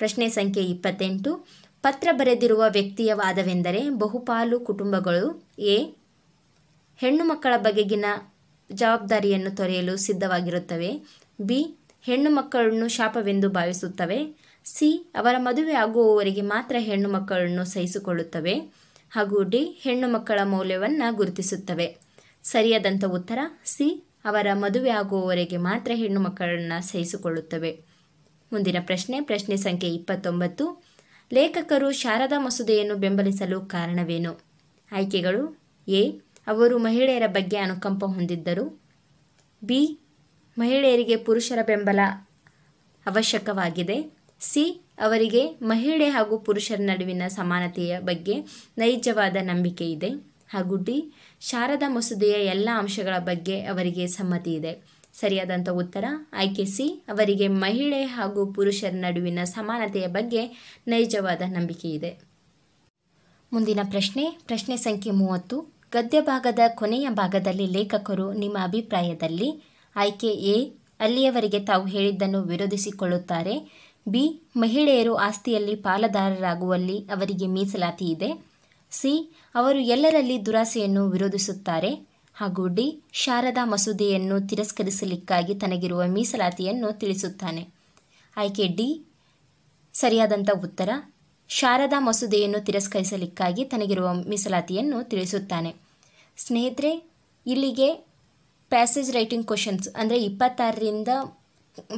[SPEAKER 1] ಪ್ರಶ್ನೆ ಸಂಖ್ಯೆ ಇಪ್ಪತ್ತೆಂಟು ಪತ್ರ ಬರೆದಿರುವ ವ್ಯಕ್ತಿಯ ವಾದವೆಂದರೆ ಬಹುಪಾಲು ಕುಟುಂಬಗಳು ಎ ಹೆಣ್ಣು ಮಕ್ಕಳ ಬಗೆಗಿನ ಜವಾಬ್ದಾರಿಯನ್ನು ತೊರೆಯಲು ಸಿದ್ಧವಾಗಿರುತ್ತವೆ ಬಿ ಹೆಣ್ಣು ಮಕ್ಕಳನ್ನು ಶಾಪವೆಂದು ಭಾವಿಸುತ್ತವೆ ಸಿ ಅವರ ಮದುವೆ ಆಗುವವರೆಗೆ ಮಾತ್ರ ಹೆಣ್ಣು ಮಕ್ಕಳನ್ನು ಸಹಿಸಿಕೊಳ್ಳುತ್ತವೆ ಹಾಗೂ ಡಿ ಹೆಣ್ಣು ಮಕ್ಕಳ ಮೌಲ್ಯವನ್ನು ಗುರುತಿಸುತ್ತವೆ ಸರಿಯಾದಂಥ ಉತ್ತರ ಸಿ ಅವರ ಮದುವೆ ಆಗುವವರೆಗೆ ಮಾತ್ರ ಹೆಣ್ಣು ಮಕ್ಕಳನ್ನು ಸಹಿಸಿಕೊಳ್ಳುತ್ತವೆ ಮುಂದಿನ ಪ್ರಶ್ನೆ ಪ್ರಶ್ನೆ ಸಂಖ್ಯೆ ಇಪ್ಪತ್ತೊಂಬತ್ತು ಲೇಖಕರು ಶಾರದಾ ಮಸೂದೆಯನ್ನು ಬೆಂಬಲಿಸಲು ಕಾರಣವೇನು ಆಯ್ಕೆಗಳು ಎ ಅವರು ಮಹಿಳೆಯರ ಬಗ್ಗೆ ಅನುಕಂಪ ಹೊಂದಿದ್ದರು ಬಿ ಮಹಿಳೆಯರಿಗೆ ಪುರುಷರ ಬೆಂಬಲ ಅವಶ್ಯಕವಾಗಿದೆ ಸಿ ಅವರಿಗೆ ಮಹಿಳೆ ಹಾಗೂ ಪುರುಷರ ನಡುವಿನ ಸಮಾನತೆಯ ಬಗ್ಗೆ ನೈಜವಾದ ನಂಬಿಕೆ ಇದೆ ಹಾಗೂ ಡಿ ಶಾರದಾ ಮಸೂದೆಯ ಎಲ್ಲ ಅಂಶಗಳ ಬಗ್ಗೆ ಅವರಿಗೆ ಸಮ್ಮತಿ ಇದೆ ಸರಿಯಾದಂಥ ಉತ್ತರ ಆಯ್ಕೆ ಸಿ ಅವರಿಗೆ ಮಹಿಳೆ ಹಾಗೂ ಪುರುಷರ ನಡುವಿನ ಸಮಾನತೆಯ ಬಗ್ಗೆ ನೈಜವಾದ ನಂಬಿಕೆ ಇದೆ ಮುಂದಿನ ಪ್ರಶ್ನೆ ಪ್ರಶ್ನೆ ಸಂಖ್ಯೆ ಮೂವತ್ತು ಗದ್ಯ ಭಾಗದ ಕೊನೆಯ ಭಾಗದಲ್ಲಿ ಲೇಖಕರು ನಿಮ್ಮ ಅಭಿಪ್ರಾಯದಲ್ಲಿ ಆಯ್ಕೆ ಎ ಅಲ್ಲಿಯವರಿಗೆ ತಾವು ಹೇಳಿದ್ದನ್ನು ವಿರೋಧಿಸಿಕೊಳ್ಳುತ್ತಾರೆ ಬಿ ಮಹಿಳೆಯರು ಆಸ್ತಿಯಲ್ಲಿ ಪಾಲುದಾರರಾಗುವಲ್ಲಿ ಅವರಿಗೆ ಮೀಸಲಾತಿ ಇದೆ ಸಿ ಅವರು ಎಲ್ಲರಲ್ಲಿ ದುರಾಸೆಯನ್ನು ವಿರೋಧಿಸುತ್ತಾರೆ ಹಾಗೂ ಡಿ ಶಾರದಾ ಮಸೂದೆಯನ್ನು ತಿರಸ್ಕರಿಸಲಿಕ್ಕಾಗಿ ತನಗಿರುವ ಮೀಸಲಾತಿಯನ್ನು ತಿಳಿಸುತ್ತಾನೆ ಆಯ್ಕೆ ಡಿ ಸರಿಯಾದಂಥ ಉತ್ತರ ಶಾರದಾ ಮಸೂದೆಯನ್ನು ತಿರಸ್ಕರಿಸಲಿಕ್ಕಾಗಿ ತನಗಿರುವ ಮೀಸಲಾತಿಯನ್ನು ತಿಳಿಸುತ್ತಾನೆ ಸ್ನೇಹಿತರೆ ಇಲ್ಲಿಗೆ ಪ್ಯಾಸೇಜ್ ರೈಟಿಂಗ್ ಕ್ವಶನ್ಸ್ ಅಂದರೆ ಇಪ್ಪತ್ತಾರರಿಂದ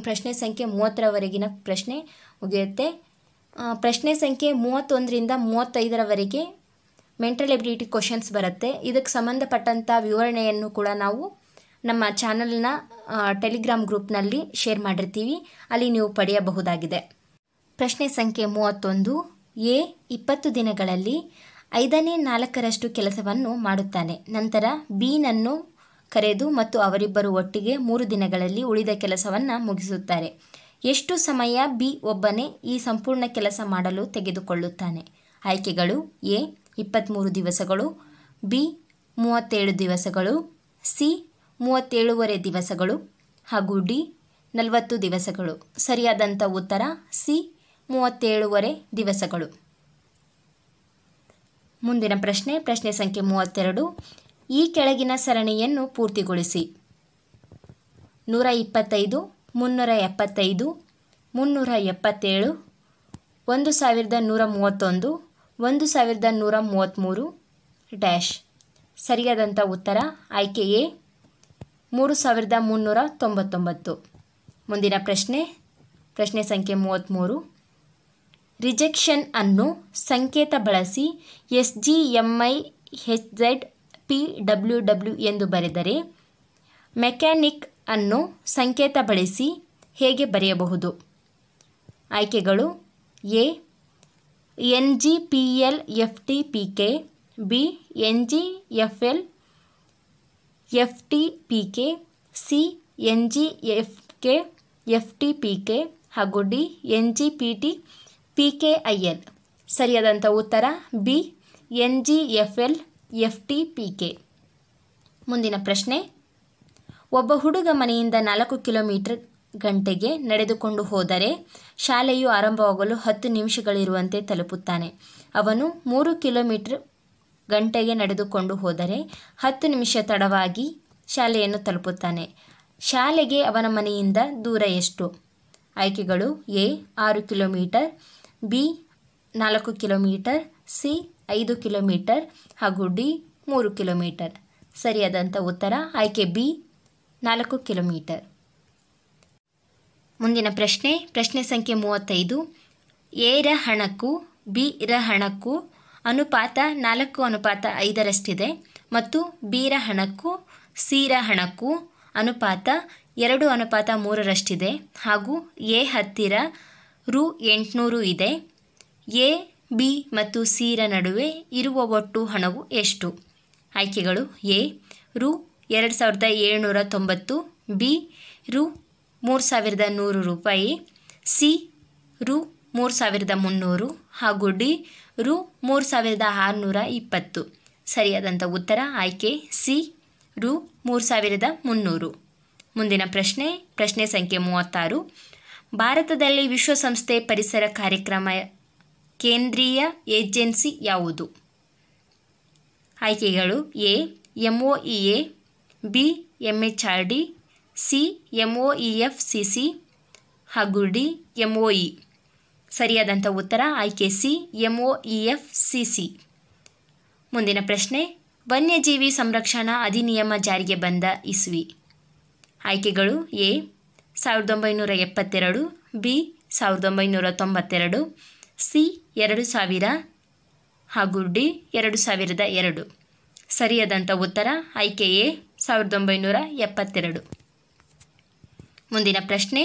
[SPEAKER 1] ಪ್ರಶ್ನೆ ಸಂಖ್ಯೆ ಮೂವತ್ತರವರೆಗಿನ ಪ್ರಶ್ನೆ ಮುಗಿಯುತ್ತೆ ಪ್ರಶ್ನೆ ಸಂಖ್ಯೆ ಮೂವತ್ತೊಂದರಿಂದ ಮೂವತ್ತೈದರವರೆಗೆ ಮೆಂಟಲ್ ಎಬಿಲಿಟಿ ಕ್ವಶನ್ಸ್ ಬರುತ್ತೆ ಇದಕ್ಕೆ ಸಂಬಂಧಪಟ್ಟಂಥ ವಿವರಣೆಯನ್ನು ಕೂಡ ನಾವು ನಮ್ಮ ಚಾನಲ್ನ ಟೆಲಿಗ್ರಾಮ್ ಗ್ರೂಪ್ನಲ್ಲಿ ಶೇರ್ ಮಾಡಿರ್ತೀವಿ ಅಲ್ಲಿ ನೀವು ಪಡೆಯಬಹುದಾಗಿದೆ ಪ್ರಶ್ನೆ ಸಂಖ್ಯೆ ಮೂವತ್ತೊಂದು ಎ ಇಪ್ಪತ್ತು ದಿನಗಳಲ್ಲಿ ಐದನೇ ನಾಲ್ಕರಷ್ಟು ಕೆಲಸವನ್ನು ಮಾಡುತ್ತಾನೆ ನಂತರ ಬೀನನ್ನು ಕರೆದು ಮತ್ತು ಅವರಿಬ್ಬರು ಒಟ್ಟಿಗೆ ಮೂರು ದಿನಗಳಲ್ಲಿ ಉಳಿದ ಕೆಲಸವನ್ನು ಮುಗಿಸುತ್ತಾರೆ ಎಷ್ಟು ಸಮಯ ಬಿ ಒಬ್ಬನೇ ಈ ಸಂಪೂರ್ಣ ಕೆಲಸ ಮಾಡಲು ತೆಗೆದುಕೊಳ್ಳುತ್ತಾನೆ ಆಯ್ಕೆಗಳು ಎ ಇಪ್ಪತ್ತ್ಮೂರು ದಿವಸಗಳು ಬಿ ಮೂವತ್ತೇಳು ದಿವಸಗಳು ಸಿ ಮೂವತ್ತೇಳುವರೆ ದಿವಸಗಳು ಹಾಗೂ ಡಿ ನಲವತ್ತು ದಿವಸಗಳು ಸರಿಯಾದಂಥ ಉತ್ತರ ಸಿ ಮೂವತ್ತೇಳುವರೆ ದಿವಸಗಳು ಮುಂದಿನ ಪ್ರಶ್ನೆ ಪ್ರಶ್ನೆ ಸಂಖ್ಯೆ ಮೂವತ್ತೆರಡು ಈ ಕೆಳಗಿನ ಸರಣಿಯನ್ನು ಪೂರ್ತಿಗೊಳಿಸಿ ನೂರ ಇಪ್ಪತ್ತೈದು ಮುನ್ನೂರ ಎಪ್ಪತ್ತೈದು ಮುನ್ನೂರ ಎಪ್ಪತ್ತೇಳು ಒಂದು ಸಾವಿರದ ನೂರ ಮೂವತ್ತೊಂದು ಒಂದು ಸಾವಿರದ ನೂರ ಮೂವತ್ತ್ಮೂರು ಡ್ಯಾಶ್ ಸರಿಯಾದಂಥ ಉತ್ತರ ಆಯ್ಕೆ ಎ ಮೂರು ಸಾವಿರದ ಮುನ್ನೂರ ತೊಂಬತ್ತೊಂಬತ್ತು ಮುಂದಿನ ಪ್ರಶ್ನೆ ಪ್ರಶ್ನೆ ಸಂಖ್ಯೆ ಮೂವತ್ತ್ಮೂರು ರಿಜೆಕ್ಷನ್ ಅನ್ನು ಸಂಕೇತ ಬಳಸಿ S G M I H Z P W W ಎಂದು ಬರೆದರೆ ಮೆಕ್ಯಾನಿಕ್ ಅನ್ನು ಸಂಕೇತ ಬಳಸಿ ಹೇಗೆ ಬರೆಯಬಹುದು ಆಯ್ಕೆಗಳು A N G P L F T P K B N G F L F T P K C N G F K F T P K ಹಾಗೂ D N G P T P K I L ಸರಿಯಾದಂಥ ಉತ್ತರ B N G F L F T P K ಮುಂದಿನ ಪ್ರಶ್ನೆ ಒಬ್ಬ ಹುಡುಗ ಮನೆಯಿಂದ ನಾಲ್ಕು kilometre ಗಂಟೆಗೆ ನಡೆದುಕೊಂಡು ಹೋದರೆ ಶಾಲೆಯು ಆರಂಭವಾಗಲು ಹತ್ತು ನಿಮಿಷಗಳಿರುವಂತೆ ತಲುಪುತ್ತಾನೆ ಅವನು ಮೂರು ಕಿಲೋಮೀಟರ್ ಗಂಟೆಗೆ ನಡೆದುಕೊಂಡು ಹೋದರೆ ಹತ್ತು ನಿಮಿಷ ತಡವಾಗಿ ಶಾಲೆಯನ್ನು ತಲುಪುತ್ತಾನೆ ಶಾಲೆಗೆ ಅವನ ಮನೆಯಿಂದ ದೂರ ಎಷ್ಟು ಆಯ್ಕೆಗಳು ಎ ಆರು ಕಿಲೋಮೀಟರ್ ಬಿ ನಾಲ್ಕು ಕಿಲೋಮೀಟರ್ ಸಿ ಐದು ಕಿಲೋಮೀಟರ್ ಹಾಗೂ ಡಿ ಮೂರು ಕಿಲೋಮೀಟರ್ ಸರಿಯಾದಂಥ ಉತ್ತರ ಆಯ್ಕೆ ಬಿ ನಾಲ್ಕು ಕಿಲೋಮೀಟರ್ ಮುಂದಿನ ಪ್ರಶ್ನೆ ಪ್ರಶ್ನೆ ಸಂಖ್ಯೆ ಮೂವತ್ತೈದು ಎರ ಹಣಕ್ಕೂ ಬಿ ರ ಹಣಕ್ಕೂ ಅನುಪಾತ ನಾಲ್ಕು ಅನುಪಾತ ಐದರಷ್ಟಿದೆ ಮತ್ತು ಬಿರ ಹಣಕ್ಕೂ ರ ಹಣಕ್ಕೂ ಅನುಪಾತ ಎರಡು ಅನುಪಾತ ಮೂರರಷ್ಟಿದೆ ಹಾಗೂ ಎ ಹತ್ತಿರ ರು ಎಂಟುನೂರು ಇದೆ ಎ ಬಿ ಮತ್ತು ಸಿರ ನಡುವೆ ಇರುವ ಒಟ್ಟು ಹಣವು ಎಷ್ಟು ಆಯ್ಕೆಗಳು ಎ ರು ಎರಡು ಸಾವಿರದ ಏಳ್ನೂರ ತೊಂಬತ್ತು ಬಿ ರು ಮೂರು ಸಾವಿರದ ನೂರು ರೂಪಾಯಿ ಸಿ ರು ಮೂರು ಸಾವಿರದ ಮುನ್ನೂರು ಹಾಗೂ ಡಿ ರು ಮೂರು ಸಾವಿರದ ಆರುನೂರ ಇಪ್ಪತ್ತು ಸರಿಯಾದಂಥ ಉತ್ತರ ಆಯ್ಕೆ ಸಿ ರು ಮೂರು ಸಾವಿರದ ಮುನ್ನೂರು ಮುಂದಿನ ಪ್ರಶ್ನೆ ಪ್ರಶ್ನೆ ಸಂಖ್ಯೆ ಮೂವತ್ತಾರು ಭಾರತದಲ್ಲಿ ವಿಶ್ವಸಂಸ್ಥೆ ಪರಿಸರ ಕಾರ್ಯಕ್ರಮ ಕೇಂದ್ರೀಯ ಏಜೆನ್ಸಿ ಯಾವುದು ಆಯ್ಕೆಗಳು A A B M H R D C M O E F C C ಹಾಗೂ D M O E e. ಸರಿಯಾದಂಥ ಉತ್ತರ ಆಯ್ಕೆ C M O E F C C ಮುಂದಿನ ಪ್ರಶ್ನೆ ವನ್ಯಜೀವಿ ಸಂರಕ್ಷಣಾ ಅಧಿನಿಯಮ ಜಾರಿಗೆ ಬಂದ ಇಸ್ವಿ ಆಯ್ಕೆಗಳು ಎ ಸಾವಿರದ ಒಂಬೈನೂರ ಎಪ್ಪತ್ತೆರಡು ಬಿ ಸಾವಿರದ ಒಂಬೈನೂರ ತೊಂಬತ್ತೆರಡು ಸಿ ಎರಡು ಸಾವಿರ ಹಾಗೂ ಡಿ ಎರಡು ಸಾವಿರದ ಎರಡು ಸರಿಯಾದಂಥ ಉತ್ತರ ಆಯ್ಕೆ ಎ ಸಾವಿರದ ಒಂಬೈನೂರ ಎಪ್ಪತ್ತೆರಡು ಮುಂದಿನ ಪ್ರಶ್ನೆ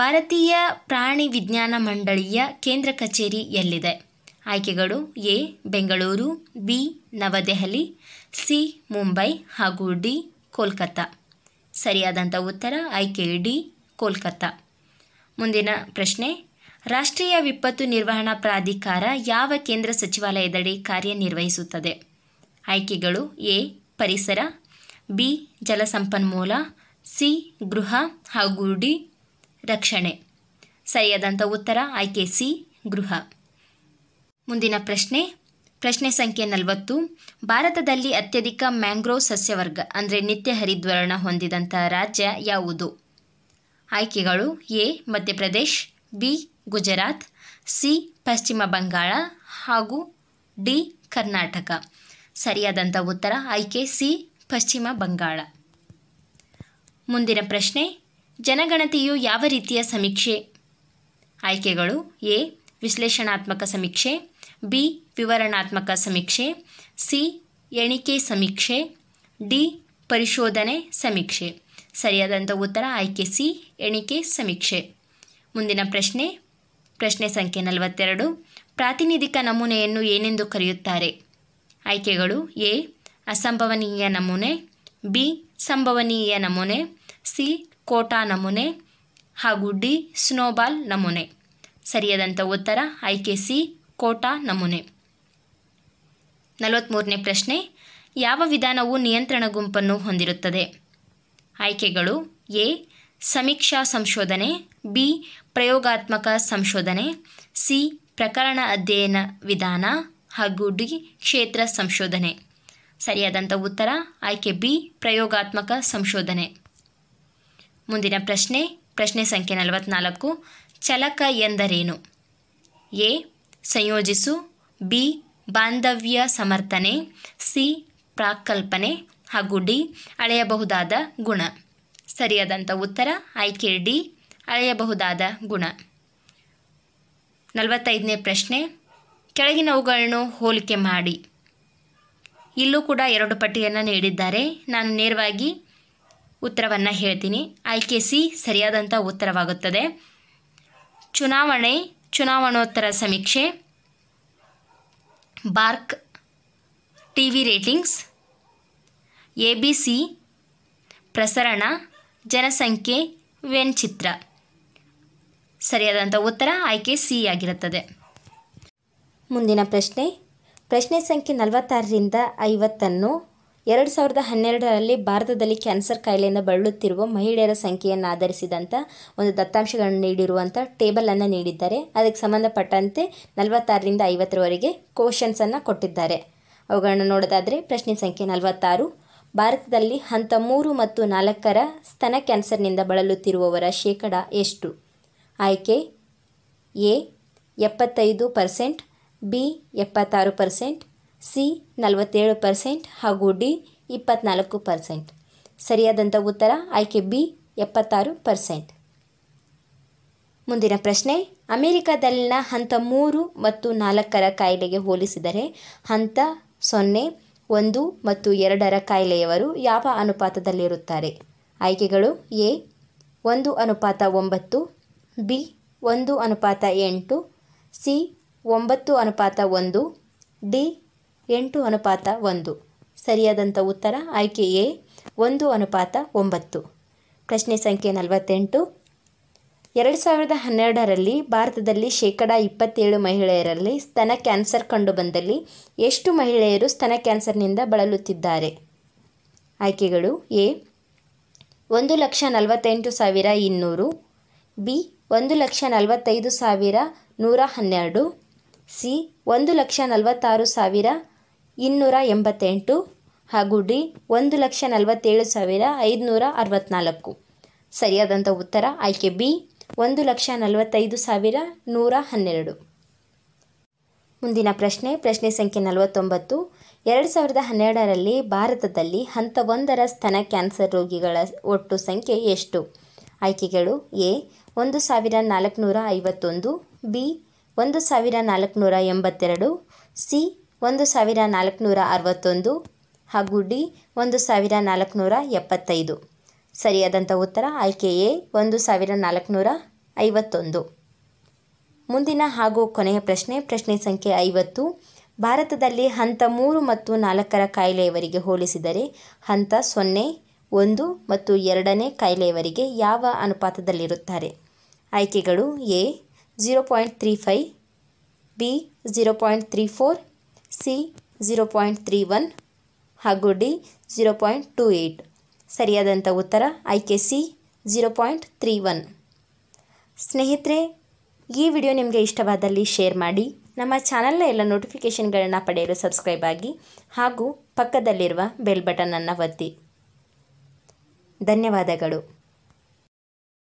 [SPEAKER 1] ಭಾರತೀಯ ಪ್ರಾಣಿ ವಿಜ್ಞಾನ ಮಂಡಳಿಯ ಕೇಂದ್ರ ಕಚೇರಿ ಎಲ್ಲಿದೆ ಆಯ್ಕೆಗಳು A Bengaluru B Navadehali C Mumbai ಹಾಗೂ ಡಿ ಕೋಲ್ಕತ್ತಾ ಸರಿಯಾದಂಥ ಉತ್ತರ ಆಯ್ಕೆ ಡಿ ಕೋಲ್ಕತ್ತಾ ಮುಂದಿನ ಪ್ರಶ್ನೆ ರಾಷ್ಟ್ರೀಯ ವಿಪತ್ತು ನಿರ್ವಹಣಾ ಪ್ರಾಧಿಕಾರ ಯಾವ ಕೇಂದ್ರ ಸಚಿವಾಲಯದಡಿ ಕಾರ್ಯನಿರ್ವಹಿಸುತ್ತದೆ ಆಯ್ಕೆಗಳು ಎ ಪರಿಸರ ಬಿ ಜಲಸಂಪನ್ಮೂಲ ಸಿ ಗೃಹ ಹಾಗೂ ಡಿ ರಕ್ಷಣೆ ಸರಿಯಾದಂಥ ಉತ್ತರ ಆಯ್ಕೆ ಸಿ ಗೃಹ ಮುಂದಿನ ಪ್ರಶ್ನೆ ಪ್ರಶ್ನೆ ಸಂಖ್ಯೆ ನಲವತ್ತು ಭಾರತದಲ್ಲಿ ಅತ್ಯಧಿಕ ಮ್ಯಾಂಗ್ರೋವ್ ಸಸ್ಯವರ್ಗ ಅಂದರೆ ನಿತ್ಯ ಹರಿದ್ವರ್ಣ ಹೊಂದಿದಂಥ ರಾಜ್ಯ ಯಾವುದು ಆಯ್ಕೆಗಳು A Madhya Pradesh B Gujarat C Paschim Bangala ಹಾಗೂ ಡಿ ಕರ್ನಾಟಕ ಸರಿಯಾದಂಥ ಉತ್ತರ ಆಯ್ಕೆ ಸಿ ಪಶ್ಚಿಮ ಬಂಗಾಳ ಮುಂದಿನ ಪ್ರಶ್ನೆ ಜನಗಣತಿಯು ಯಾವ ರೀತಿಯ ಸಮೀಕ್ಷೆ ಆಯ್ಕೆಗಳು ಎ ವಿಶ್ಲೇಷಣಾತ್ಮಕ ಸಮೀಕ್ಷೆ ಬಿ ವಿವರಣಾತ್ಮಕ ಸಮೀಕ್ಷೆ ಸಿ ಎಣಿಕೆ ಸಮೀಕ್ಷೆ ಡಿ ಪರಿಶೋಧನೆ ಸಮೀಕ್ಷೆ ಸರಿಯಾದಂಥ ಉತ್ತರ ಆಯ್ಕೆ ಸಿ ಎಣಿಕೆ ಸಮೀಕ್ಷೆ ಮುಂದಿನ ಪ್ರಶ್ನೆ ಪ್ರಶ್ನೆ ಸಂಖ್ಯೆ ನಲವತ್ತೆರಡು ಪ್ರಾತಿನಿಧಿಕ ನಮೂನೆಯನ್ನು ಏನೆಂದು ಕರೆಯುತ್ತಾರೆ ಆಯ್ಕೆಗಳು ಎ ಅಸಂಭವನೀಯ ನಮೂನೆ ಬಿ ಸಂಭವನೀಯ ನಮೂನೆ ಸಿ ಕೋಟಾ ನಮೂನೆ ಹಾಗೂ ಡಿ ಸ್ನೋಬಾಲ್ ನಮೂನೆ ಸರಿಯಾದಂಥ ಉತ್ತರ ಆಯ್ಕೆ ಸಿ ಕೋಟಾ ನಮೂನೆ ನಲವತ್ತ್ಮೂರನೇ ಪ್ರಶ್ನೆ ಯಾವ ವಿಧಾನವು ನಿಯಂತ್ರಣ ಗುಂಪನ್ನು ಹೊಂದಿರುತ್ತದೆ ಆಯ್ಕೆಗಳು ಎ ಸಮೀಕ್ಷಾ ಸಂಶೋಧನೆ ಬಿ ಪ್ರಯೋಗಾತ್ಮಕ ಸಂಶೋಧನೆ ಸಿ ಪ್ರಕರಣ ಅಧ್ಯಯನ ವಿಧಾನ ಹಾಗೂ ಡಿ ಕ್ಷೇತ್ರ ಸಂಶೋಧನೆ ಸರಿಯಾದಂಥ ಉತ್ತರ ಆಯ್ಕೆ ಬಿ ಪ್ರಯೋಗಾತ್ಮಕ ಸಂಶೋಧನೆ ಮುಂದಿನ ಪ್ರಶ್ನೆ ಪ್ರಶ್ನೆ ಸಂಖ್ಯೆ ನಲವತ್ನಾಲ್ಕು ಚಲಕ ಎಂದರೇನು ಎ ಸಂಯೋಜಿಸು ಬಿ ಬಾಂಧವ್ಯ ಸಮರ್ಥನೆ ಸಿ ಪ್ರಾಕಲ್ಪನೆ ಹಾಗೂ ಡಿ ಅಳೆಯಬಹುದಾದ ಗುಣ ಸರಿಯಾದಂಥ ಉತ್ತರ ಆಯ್ಕೆ ಡಿ ಅಳೆಯಬಹುದಾದ ಗುಣ ನಲವತ್ತೈದನೇ ಪ್ರಶ್ನೆ ಕೆಳಗಿನವುಗಳನ್ನು ಹೋಲಿಕೆ ಮಾಡಿ ಇಲ್ಲೂ ಕೂಡ ಎರಡು ಪಟ್ಟಿಯನ್ನು ನೀಡಿದ್ದಾರೆ ನಾನು ನೇರವಾಗಿ ಉತ್ತರವನ್ನು ಹೇಳ್ತೀನಿ ಆಯ್ಕೆ ಸಿ ಸರಿಯಾದಂಥ ಉತ್ತರವಾಗುತ್ತದೆ ಚುನಾವಣೆ ಚುನಾವಣೋತ್ತರ ಸಮೀಕ್ಷೆ BARC T V ratings A B C ಪ್ರಸರಣ ಜನಸಂಖ್ಯೆ ಚಿತ್ರ ಸರಿಯಾದಂಥ ಉತ್ತರ ಆಯ್ಕೆ ಸಿ ಆಗಿರುತ್ತದೆ ಮುಂದಿನ ಪ್ರಶ್ನೆ ಪ್ರಶ್ನೆ ಸಂಖ್ಯೆ ನಲವತ್ತಾರರಿಂದ ಐವತ್ತನ್ನು ಎರಡು ಸಾವಿರದ ಹನ್ನೆರಡರಲ್ಲಿ ಭಾರತದಲ್ಲಿ ಕ್ಯಾನ್ಸರ್ ಕಾಯಿಲೆಯಿಂದ ಬಳಲುತ್ತಿರುವ ಮಹಿಳೆಯರ ಸಂಖ್ಯೆಯನ್ನು ಆಧರಿಸಿದಂಥ ಒಂದು ದತ್ತಾಂಶಗಳನ್ನು ನೀಡಿರುವಂಥ ಟೇಬಲನ್ನು ನೀಡಿದ್ದಾರೆ ಅದಕ್ಕೆ ಸಂಬಂಧಪಟ್ಟಂತೆ ನಲವತ್ತಾರರಿಂದ ಐವತ್ತರವರೆಗೆ ಕ್ವಶನ್ಸನ್ನು ಕೊಟ್ಟಿದ್ದಾರೆ ಅವುಗಳನ್ನು ನೋಡೋದಾದರೆ ಪ್ರಶ್ನೆ ಸಂಖ್ಯೆ ನಲವತ್ತಾರು ಭಾರತದಲ್ಲಿ ಹಂತ ಮೂರು ಮತ್ತು ನಾಲ್ಕರ ಸ್ತನ ಕ್ಯಾನ್ಸರ್ನಿಂದ ಬಳಲುತ್ತಿರುವವರ ಶೇಕಡ ಎಷ್ಟು ಆಯ್ಕೆ ಎ ಎಪ್ಪತ್ತೈದು ಪರ್ಸೆಂಟ್ ಬಿ ಎಪ್ಪತ್ತಾರು ಪರ್ಸೆಂಟ್ ಸಿ ನಲವತ್ತೇಳು ಪರ್ಸೆಂಟ್ ಹಾಗೂ ಡಿ ಇಪ್ಪತ್ನಾಲ್ಕು ಪರ್ಸೆಂಟ್ ಸರಿಯಾದಂಥ ಉತ್ತರ ಆಯ್ಕೆ ಬಿ ಎಪ್ಪತ್ತಾರು ಪರ್ಸೆಂಟ್ ಮುಂದಿನ ಪ್ರಶ್ನೆ ಅಮೆರಿಕದಲ್ಲಿನ ಹಂತ ಮೂರು ಮತ್ತು ನಾಲ್ಕರ ಕಾಯಿಲೆಗೆ ಹೋಲಿಸಿದರೆ ಹಂತ ಸೊನ್ನೆ ಒಂದು ಮತ್ತು ಎರಡರ ಕಾಯಿಲೆಯವರು ಯಾವ ಅನುಪಾತದಲ್ಲಿರುತ್ತಾರೆ ಆಯ್ಕೆಗಳು ಎ ಒಂದು ಅನುಪಾತ ಒಂಬತ್ತು ಬಿ ಒಂದು ಅನುಪಾತ ಎಂಟು ಸಿ ಒಂಬತ್ತು ಅನುಪಾತ ಒಂದು ಡಿ ಎಂಟು ಅನುಪಾತ ಒಂದು ಸರಿಯಾದಂಥ ಉತ್ತರ ಆಯ್ಕೆ ಎ ಒಂದು ಅನುಪಾತ ಒಂಬತ್ತು ಪ್ರಶ್ನೆ ಸಂಖ್ಯೆ ನಲವತ್ತೆಂಟು ಎರಡು ಸಾವಿರದ ಹನ್ನೆರಡರಲ್ಲಿ ಭಾರತದಲ್ಲಿ ಶೇಕಡಾ ಇಪ್ಪತ್ತೇಳು ಮಹಿಳೆಯರಲ್ಲಿ ಸ್ತನ ಕ್ಯಾನ್ಸರ್ ಕಂಡುಬಂದಲ್ಲಿ ಎಷ್ಟು ಮಹಿಳೆಯರು ಸ್ತನ ಕ್ಯಾನ್ಸರ್ನಿಂದ ಬಳಲುತ್ತಿದ್ದಾರೆ ಆಯ್ಕೆಗಳು ಎ ಒಂದು ಲಕ್ಷ ನಲವತ್ತೆಂಟು ಸಾವಿರ ಇನ್ನೂರು ಬಿ ಒಂದು ಲಕ್ಷ ನಲವತ್ತೈದು ಸಾವಿರ ನೂರ ಹನ್ನೆರಡು ಸಿ ಒಂದು ಲಕ್ಷ ನಲವತ್ತಾರು ಸಾವಿರ ಇನ್ನೂರ ಎಂಬತ್ತೆಂಟು ಹಾಗೂ ಡಿ ಒಂದು ಲಕ್ಷ ನಲವತ್ತೇಳು ಸಾವಿರ ಐದುನೂರ ಅರವತ್ತ್ನಾಲ್ಕು ಸರಿಯಾದಂಥ ಉತ್ತರ ಆಯ್ಕೆ ಬಿ ಒಂದು ಲಕ್ಷ ನಲವತ್ತೈದು ಸಾವಿರ ನೂರ ಹನ್ನೆರಡು ಮುಂದಿನ ಪ್ರಶ್ನೆ ಪ್ರಶ್ನೆ ಸಂಖ್ಯೆ ನಲವತ್ತೊಂಬತ್ತು ಎರಡು ಸಾವಿರದ ಹನ್ನೆರಡರಲ್ಲಿ ಭಾರತದಲ್ಲಿ ಹಂತ ಒಂದರ ಸ್ತನ ಕ್ಯಾನ್ಸರ್ ರೋಗಿಗಳ ಒಟ್ಟು ಸಂಖ್ಯೆ ಎಷ್ಟು ಆಯ್ಕೆಗಳು ಎ ಒಂದು ಸಾವಿರ ನಾಲ್ಕುನೂರ ಐವತ್ತೊಂದು ಬಿ ಒಂದು ಸಾವಿರ ನಾಲ್ಕುನೂರ ಎಂಬತ್ತೆರಡು ಸಿ ಒಂದು ಸಾವಿರ ನಾಲ್ಕುನೂರ ಅರವತ್ತೊಂದು ಹಾಗೂ ಡಿ ಒಂದು ಸಾವಿರ ನಾಲ್ಕುನೂರ ಎಪ್ಪತ್ತೈದು ಸರಿಯಾದಂಥ ಉತ್ತರ ಆಯ್ಕೆ ಎ ಒಂದು ಸಾವಿರ ನಾಲ್ಕುನೂರ ಐವತ್ತೊಂದು ಮುಂದಿನ ಹಾಗೂ ಕೊನೆಯ ಪ್ರಶ್ನೆ ಪ್ರಶ್ನೆ ಸಂಖ್ಯೆ ಐವತ್ತು ಭಾರತದಲ್ಲಿ ಹಂತ ಮೂರು ಮತ್ತು ನಾಲ್ಕರ ಕಾಯಿಲೆಯವರಿಗೆ ಹೋಲಿಸಿದರೆ ಹಂತ ಸೊನ್ನೆ ಒಂದು ಮತ್ತು ಎರಡನೇ ಕಾಯಿಲೆಯವರಿಗೆ ಯಾವ ಅನುಪಾತದಲ್ಲಿರುತ್ತಾರೆ ಆಯ್ಕೆಗಳು A zero point three five B zero point three four C zero point three one ಹಾಗೂ D zero point two eight ಸರಿಯಾದಂಥ ಉತ್ತರ I K C zero point three one ಸ್ನೇಹಿತರೆ ಈ ವಿಡಿಯೋ ನಿಮಗೆ ಇಷ್ಟವಾದಲ್ಲಿ ಶೇರ್ ಮಾಡಿ ನಮ್ಮ ಚಾನಲ್ನ ಎಲ್ಲ ನೋಟಿಫಿಕೇಷನ್ಗಳನ್ನು ಪಡೆಯಲು ಸಬ್ಸ್ಕ್ರೈಬ್ ಆಗಿ ಹಾಗೂ ಪಕ್ಕದಲ್ಲಿರುವ ಬೆಲ್ ಬಟನನ್ನು ಒತ್ತಿ ಧನ್ಯವಾದಗಳು